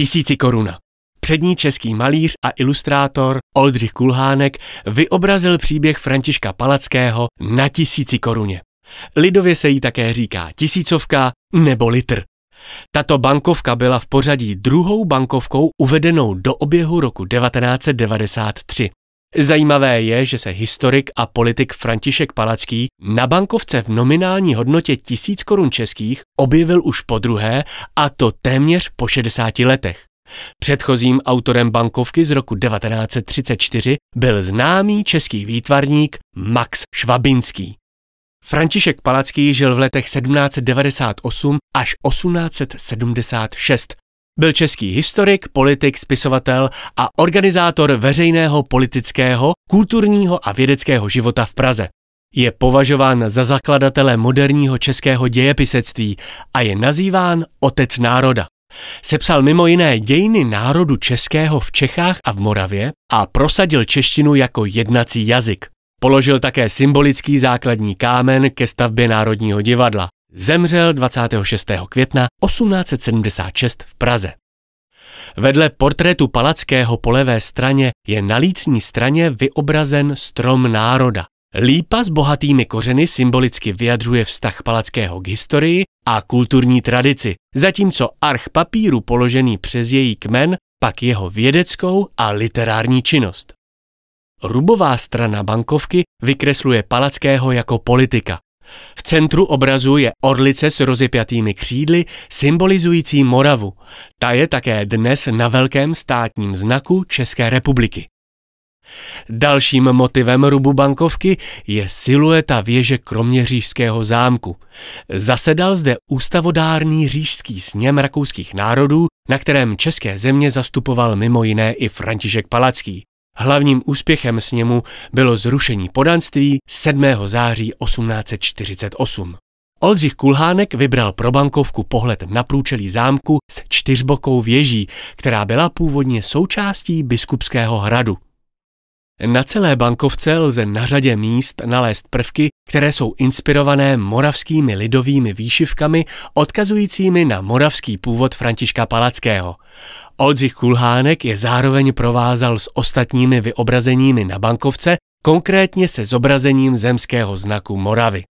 tisíci koruna. Přední český malíř a ilustrátor Oldřich Kulhánek vyobrazil příběh Františka Palackého na tisíci koruně. Lidově se jí také říká tisícovka nebo litr. Tato bankovka byla v pořadí druhou bankovkou uvedenou do oběhu roku 1993. Zajímavé je, že se historik a politik František Palacký na bankovce v nominální hodnotě 1000 korun českých objevil už po druhé a to téměř po 60 letech. Předchozím autorem bankovky z roku 1934 byl známý český výtvarník Max Švabinský. František Palacký žil v letech 1798 až 1876 byl český historik, politik, spisovatel a organizátor veřejného politického, kulturního a vědeckého života v Praze. Je považován za zakladatele moderního českého dějepisectví a je nazýván otec národa. Sepsal mimo jiné dějiny národu českého v Čechách a v Moravě a prosadil češtinu jako jednací jazyk. Položil také symbolický základní kámen ke stavbě Národního divadla. Zemřel 26. května 1876 v Praze. Vedle portrétu Palackého po levé straně je na lícní straně vyobrazen strom národa. Lípa s bohatými kořeny symbolicky vyjadřuje vztah Palackého k historii a kulturní tradici, zatímco arch papíru položený přes její kmen pak jeho vědeckou a literární činnost. Rubová strana bankovky vykresluje Palackého jako politika. V centru obrazu je orlice s rozepjatými křídly, symbolizující Moravu. Ta je také dnes na velkém státním znaku České republiky. Dalším motivem rubu bankovky je silueta věže Kroměřížského zámku. Zasedal zde ústavodárný řížský sněm rakouských národů, na kterém české země zastupoval mimo jiné i František Palacký. Hlavním úspěchem sněmu bylo zrušení podanství 7. září 1848. Oldřich Kulhánek vybral pro bankovku pohled na průčelí zámku s čtyřbokou věží, která byla původně součástí biskupského hradu. Na celé bankovce lze na řadě míst nalézt prvky, které jsou inspirované moravskými lidovými výšivkami odkazujícími na moravský původ Františka Palackého. Oldřich Kulhánek je zároveň provázal s ostatními vyobrazeními na bankovce, konkrétně se zobrazením zemského znaku Moravy.